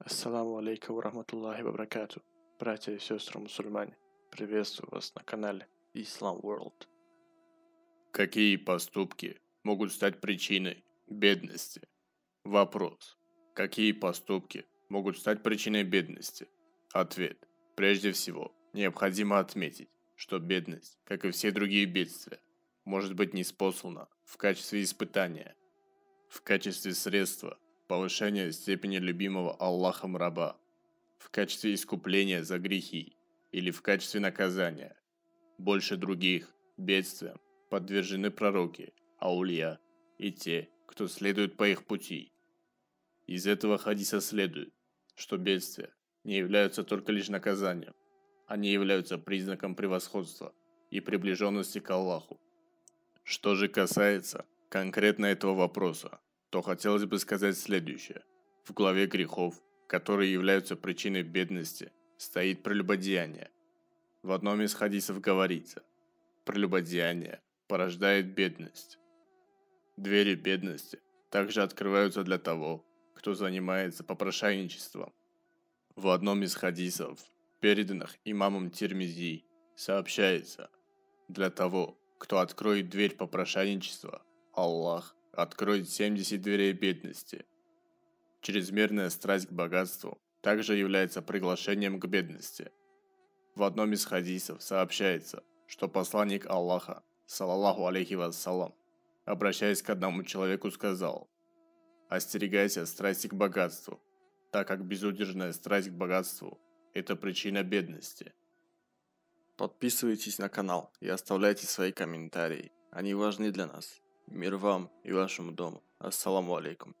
Ассаламу алейкум рахматуллахи вабракату. Братья и сестры мусульмане, приветствую вас на канале Islam World. Какие поступки могут стать причиной бедности? Вопрос. Какие поступки могут стать причиной бедности? Ответ. Прежде всего, необходимо отметить, что бедность, как и все другие бедствия, может быть неспослана в качестве испытания, в качестве средства повышение степени любимого Аллахом раба, в качестве искупления за грехи или в качестве наказания. Больше других бедствиям подвержены пророки, аулия и те, кто следует по их пути. Из этого хадиса следует, что бедствия не являются только лишь наказанием, они являются признаком превосходства и приближенности к Аллаху. Что же касается конкретно этого вопроса, то хотелось бы сказать следующее. В главе грехов, которые являются причиной бедности, стоит прелюбодеяние. В одном из хадисов говорится, прелюбодеяние порождает бедность. Двери бедности также открываются для того, кто занимается попрошайничеством. В одном из хадисов, переданных имамом Тирмизи, сообщается, для того, кто откроет дверь попрошайничества, Аллах откроет 70 дверей бедности. Чрезмерная страсть к богатству также является приглашением к бедности. В одном из хадисов сообщается, что посланник Аллаха, салаллаху алейхи вассалам, обращаясь к одному человеку, сказал «Остерегайся страсти к богатству, так как безудержная страсть к богатству – это причина бедности». Подписывайтесь на канал и оставляйте свои комментарии, они важны для нас. Мир вам и вашему дому. Ассаламу алейкум.